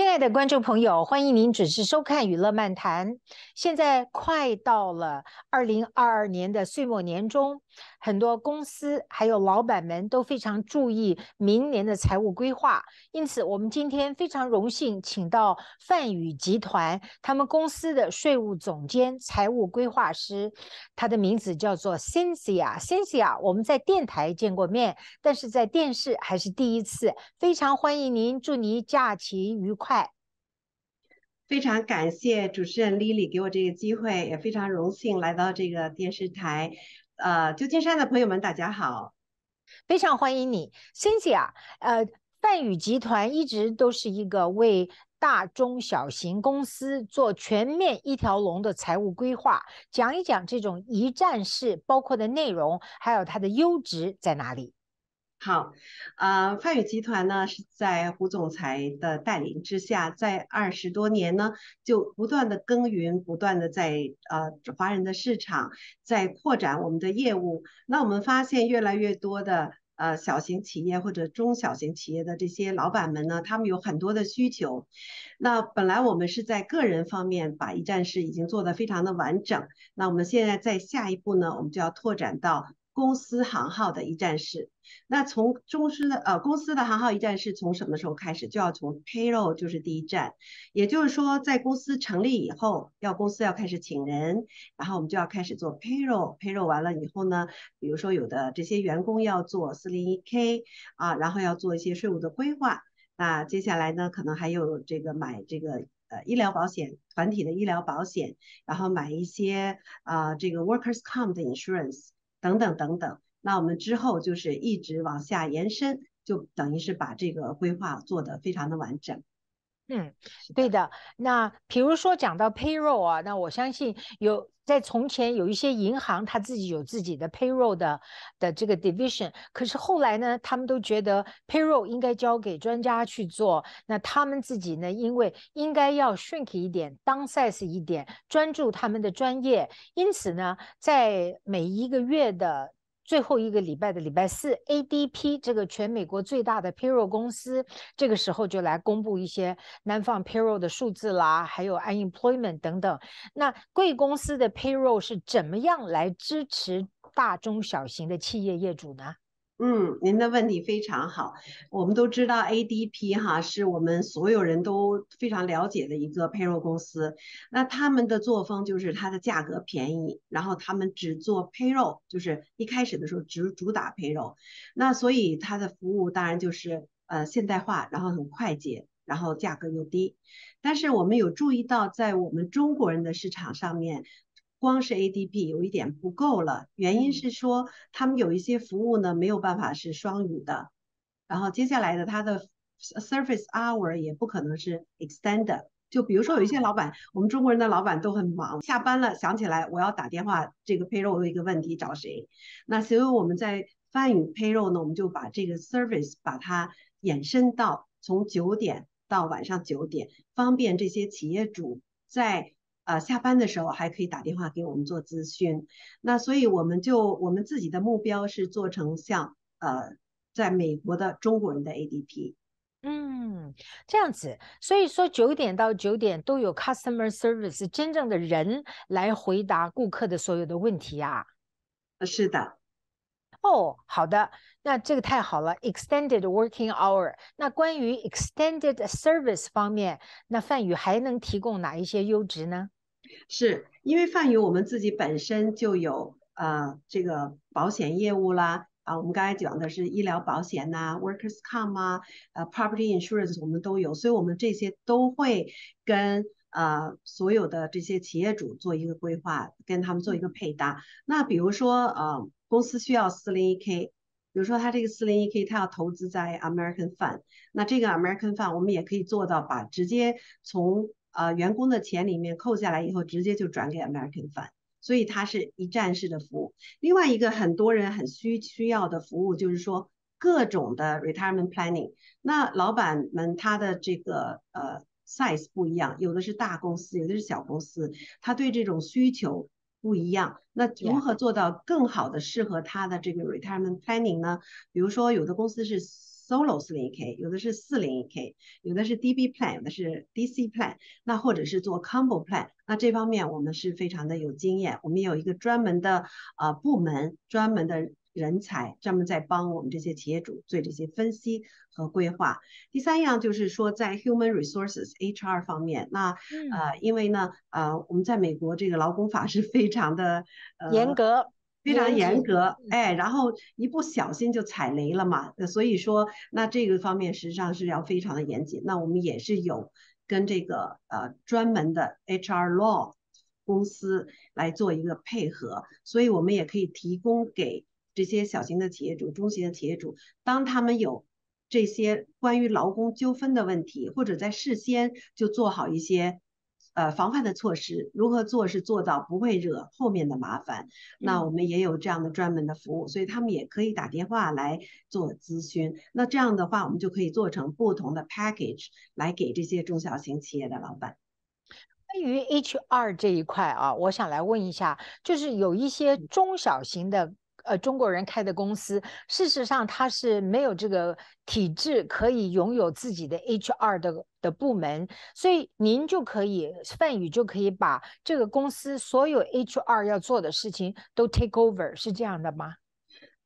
亲爱的观众朋友，欢迎您准时收看《娱乐漫谈》。现在快到了二零二二年的岁末年中，很多公司还有老板们都非常注意明年的财务规划。因此，我们今天非常荣幸请到泛宇集团他们公司的税务总监、财务规划师，他的名字叫做 Cynthia。Cynthia，我们在电台见过面，但是在电视还是第一次。非常欢迎您，祝您假期愉快。嗨，非常感谢主持人 Lily 给我这个机会，也非常荣幸来到这个电视台。呃，旧金山的朋友们，大家好，非常欢迎你 c i n t h i 呃，泛宇集团一直都是一个为大中小型公司做全面一条龙的财务规划，讲一讲这种一站式包括的内容，还有它的优质在哪里。好，呃，泛宇集团呢是在胡总裁的带领之下，在二十多年呢就不断的耕耘，不断的在呃华人的市场在扩展我们的业务。那我们发现越来越多的呃小型企业或者中小型企业的这些老板们呢，他们有很多的需求。那本来我们是在个人方面把一站式已经做得非常的完整，那我们现在在下一步呢，我们就要拓展到。公司行号的一站式。那从中司的呃公司的行号一站式从什么时候开始？就要从 payroll 就是第一站，也就是说，在公司成立以后，要公司要开始请人，然后我们就要开始做 payroll。payroll 完了以后呢，比如说有的这些员工要做四零一 k 啊，然后要做一些税务的规划。那接下来呢，可能还有这个买这个呃医疗保险团体的医疗保险，然后买一些啊这个 workers' comp 的 insurance。等等等等，那我们之后就是一直往下延伸，就等于是把这个规划做的非常的完整。嗯，对的。那比如说讲到 payroll 啊，那我相信有在从前有一些银行，他自己有自己的 payroll 的的这个 division。可是后来呢，他们都觉得 payroll 应该交给专家去做。那他们自己呢，因为应该要 shrink 一点，downsize 一点，专注他们的专业。因此呢，在每一个月的最后一个礼拜的礼拜四，ADP 这个全美国最大的 Payroll 公司，这个时候就来公布一些南方 Payroll 的数字啦，还有 Unemployment 等等。那贵公司的 Payroll 是怎么样来支持大中小型的企业业主呢？嗯，您的问题非常好。我们都知道 ADP 哈，是我们所有人都非常了解的一个 Payroll 公司。那他们的作风就是它的价格便宜，然后他们只做 Payroll，就是一开始的时候只主打 Payroll。那所以它的服务当然就是呃现代化，然后很快捷，然后价格又低。但是我们有注意到，在我们中国人的市场上面。光是 ADP 有一点不够了，原因是说他们有一些服务呢没有办法是双语的，然后接下来的它的 service hour 也不可能是 extend。e 就比如说有一些老板，我们中国人的老板都很忙，下班了想起来我要打电话这个 payroll 一个问题找谁，那所以我们在翻译 payroll 呢，我们就把这个 service 把它延伸到从九点到晚上九点，方便这些企业主在。啊，下班的时候还可以打电话给我们做咨询，那所以我们就我们自己的目标是做成像呃在美国的中国人的 A D P，嗯，这样子，所以说九点到九点都有 customer service，真正的人来回答顾客的所有的问题啊，是的，哦，好的，那这个太好了，extended working hour，那关于 extended service 方面，那范宇还能提供哪一些优质呢？是因为泛友我们自己本身就有呃这个保险业务啦啊，我们刚才讲的是医疗保险呐，workers' comp 啊，呃 property insurance 我们都有，所以我们这些都会跟呃所有的这些企业主做一个规划，跟他们做一个配搭。那比如说呃公司需要 401k，比如说他这个 401k 他要投资在 American Fund，那这个 American Fund 我们也可以做到把直接从呃，员工的钱里面扣下来以后，直接就转给 American Fund，所以它是一站式的服务。另外一个很多人很需需要的服务，就是说各种的 retirement planning。那老板们他的这个呃 size 不一样，有的是大公司，有的是小公司，他对这种需求不一样。那如何做到更好的适合他的这个 retirement planning 呢？比如说有的公司是。Solo 40k，有的是 40k，有的是 DB plan，有的是 DC plan，那或者是做 Combo plan，那这方面我们是非常的有经验，我们有一个专门的呃部门，专门的人才，专门在帮我们这些企业主做这些分析和规划。第三样就是说在 Human Resources HR 方面，那呃，因为呢呃，我们在美国这个劳工法是非常的严格。非常严格，哎，然后一不小心就踩雷了嘛。所以说，那这个方面实际上是要非常的严谨。那我们也是有跟这个呃专门的 HR law 公司来做一个配合，所以我们也可以提供给这些小型的企业主、中型的企业主，当他们有这些关于劳工纠纷的问题，或者在事先就做好一些。呃，防范的措施如何做是做到不会惹后面的麻烦，那我们也有这样的专门的服务，所以他们也可以打电话来做咨询。那这样的话，我们就可以做成不同的 package 来给这些中小型企业的老板。关于 HR 这一块啊，我想来问一下，就是有一些中小型的。呃，中国人开的公司，事实上他是没有这个体制可以拥有自己的 HR 的的部门，所以您就可以范宇就可以把这个公司所有 HR 要做的事情都 take over，是这样的吗？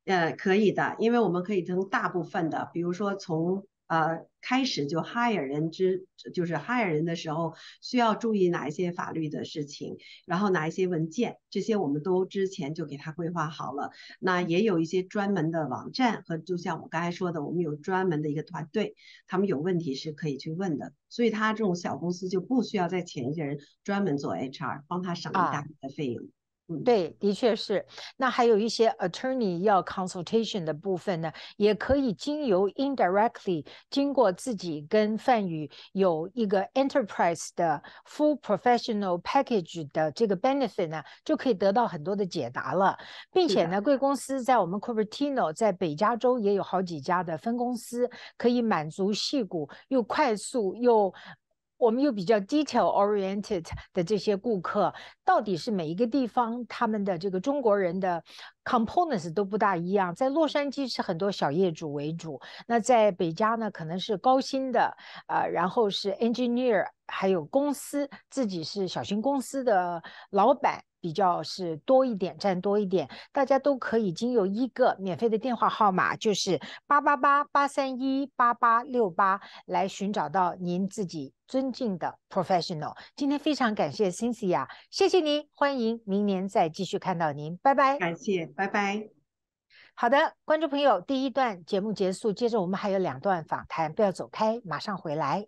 呃，可以的，因为我们可以从大部分的，比如说从。呃，开始就 hire 人之，就是 hire 人的时候需要注意哪一些法律的事情，然后哪一些文件，这些我们都之前就给他规划好了。那也有一些专门的网站和，就像我刚才说的，我们有专门的一个团队，他们有问题是可以去问的。所以他这种小公司就不需要在请一些人专门做 HR，帮他省一大笔的费用。对，的确是。那还有一些 attorney 要 consultation 的部分呢，也可以经由 indirectly 经过自己跟范宇有一个 enterprise 的 full professional package 的这个 benefit 呢，就可以得到很多的解答了。并且呢，贵公司在我们 Cupertino 在北加州也有好几家的分公司，可以满足细骨又快速又。我们又比较 detail oriented 的这些顾客，到底是每一个地方他们的这个中国人的 components 都不大一样。在洛杉矶是很多小业主为主，那在北加呢，可能是高薪的啊，然后是 engineer，还有公司自己是小型公司的老板。比较是多一点，占多一点，大家都可以仅有一个免费的电话号码，就是八八八八三一八八六八，来寻找到您自己尊敬的 professional。今天非常感谢 Cynthia，谢谢您，欢迎明年再继续看到您，拜拜。感谢，拜拜。好的，观众朋友，第一段节目结束，接着我们还有两段访谈，不要走开，马上回来。